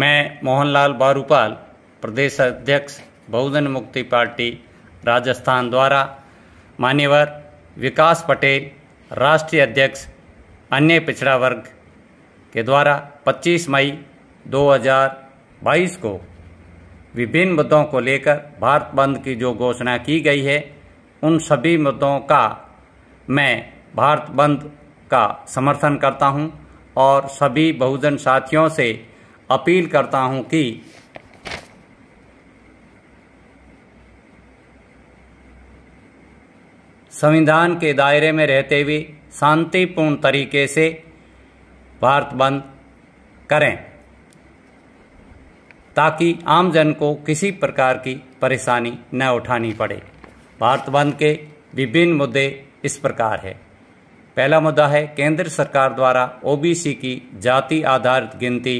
मैं मोहनलाल बारूपाल प्रदेश अध्यक्ष बहुजन मुक्ति पार्टी राजस्थान द्वारा मान्यवर विकास पटेल राष्ट्रीय अध्यक्ष अन्य पिछड़ा वर्ग के द्वारा 25 मई 2022 को विभिन्न मुद्दों को लेकर भारत बंद की जो घोषणा की गई है उन सभी मुद्दों का मैं भारत बंद का समर्थन करता हूं और सभी बहुजन साथियों से अपील करता हूं कि संविधान के दायरे में रहते हुए शांतिपूर्ण तरीके से भारत बंद करें ताकि आम जन को किसी प्रकार की परेशानी न उठानी पड़े भारत बंद के विभिन्न मुद्दे इस प्रकार है पहला मुद्दा है केंद्र सरकार द्वारा ओबीसी की जाति आधारित गिनती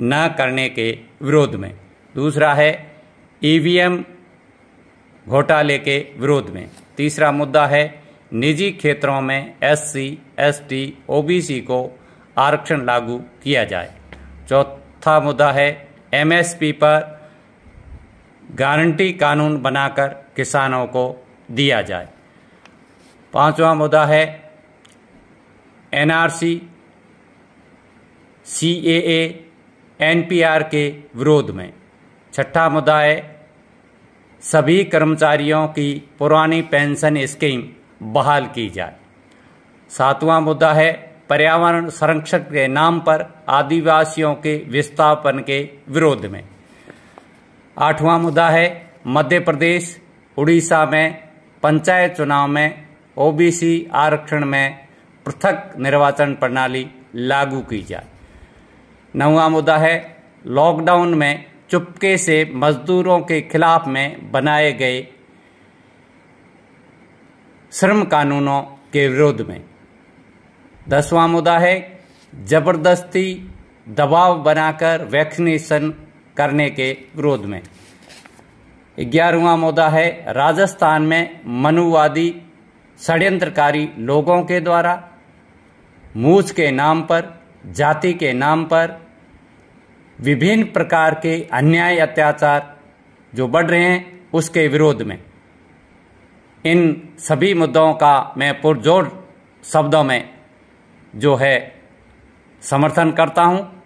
न करने के विरोध में दूसरा है ईवीएम घोटाले के विरोध में तीसरा मुद्दा है निजी क्षेत्रों में एससी, एसटी, ओबीसी को आरक्षण लागू किया जाए चौथा मुद्दा है एमएसपी पर गारंटी कानून बनाकर किसानों को दिया जाए पांचवा मुद्दा है एनआरसी सीएए एनपीआर के विरोध में छठा मुद्दा है सभी कर्मचारियों की पुरानी पेंशन स्कीम बहाल की जाए सातवां मुद्दा है पर्यावरण संरक्षण के नाम पर आदिवासियों के विस्थापन के विरोध में आठवां मुद्दा है मध्य प्रदेश उड़ीसा में पंचायत चुनाव में ओबीसी आरक्षण में पृथक निर्वाचन प्रणाली लागू की जाए नवा मुद्दा है लॉकडाउन में चुपके से मजदूरों के खिलाफ में बनाए गए श्रम कानूनों के विरोध में दसवां मुद्दा है जबरदस्ती दबाव बनाकर वैक्सीनेशन करने के विरोध में ग्यारहवा मुद्दा है राजस्थान में मनुवादी षड्यंत्रकारी लोगों के द्वारा मूछ के नाम पर जाति के नाम पर विभिन्न प्रकार के अन्याय अत्याचार जो बढ़ रहे हैं उसके विरोध में इन सभी मुद्दों का मैं पुरजोर शब्दों में जो है समर्थन करता हूं